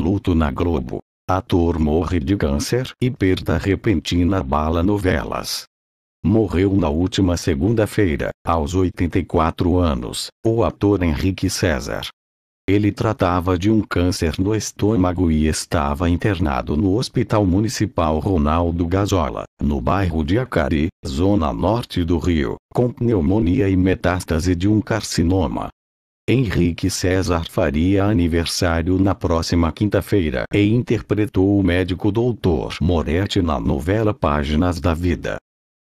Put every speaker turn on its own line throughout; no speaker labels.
Luto na Globo. Ator morre de câncer e perda repentina bala novelas. Morreu na última segunda-feira, aos 84 anos, o ator Henrique César. Ele tratava de um câncer no estômago e estava internado no Hospital Municipal Ronaldo Gazola, no bairro de Acari, zona norte do Rio, com pneumonia e metástase de um carcinoma. Henrique César faria aniversário na próxima quinta-feira e interpretou o médico Dr. Moretti na novela Páginas da Vida.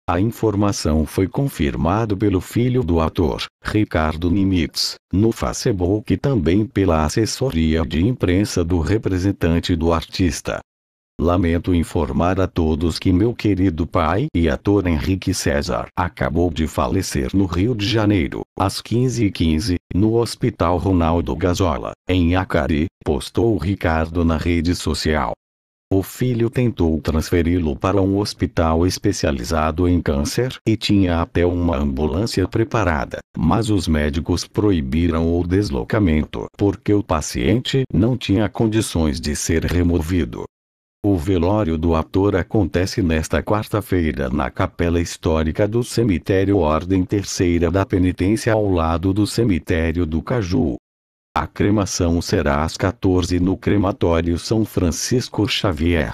A informação foi confirmado pelo filho do ator, Ricardo Nimitz, no Facebook e também pela assessoria de imprensa do representante do artista. Lamento informar a todos que meu querido pai e ator Henrique César acabou de falecer no Rio de Janeiro, às 15h15, Hospital Ronaldo Gazola, em Acari, postou Ricardo na rede social. O filho tentou transferi-lo para um hospital especializado em câncer e tinha até uma ambulância preparada, mas os médicos proibiram o deslocamento porque o paciente não tinha condições de ser removido. O velório do ator acontece nesta quarta-feira na Capela Histórica do Cemitério Ordem Terceira da Penitência ao lado do Cemitério do Caju. A cremação será às 14 no Crematório São Francisco Xavier.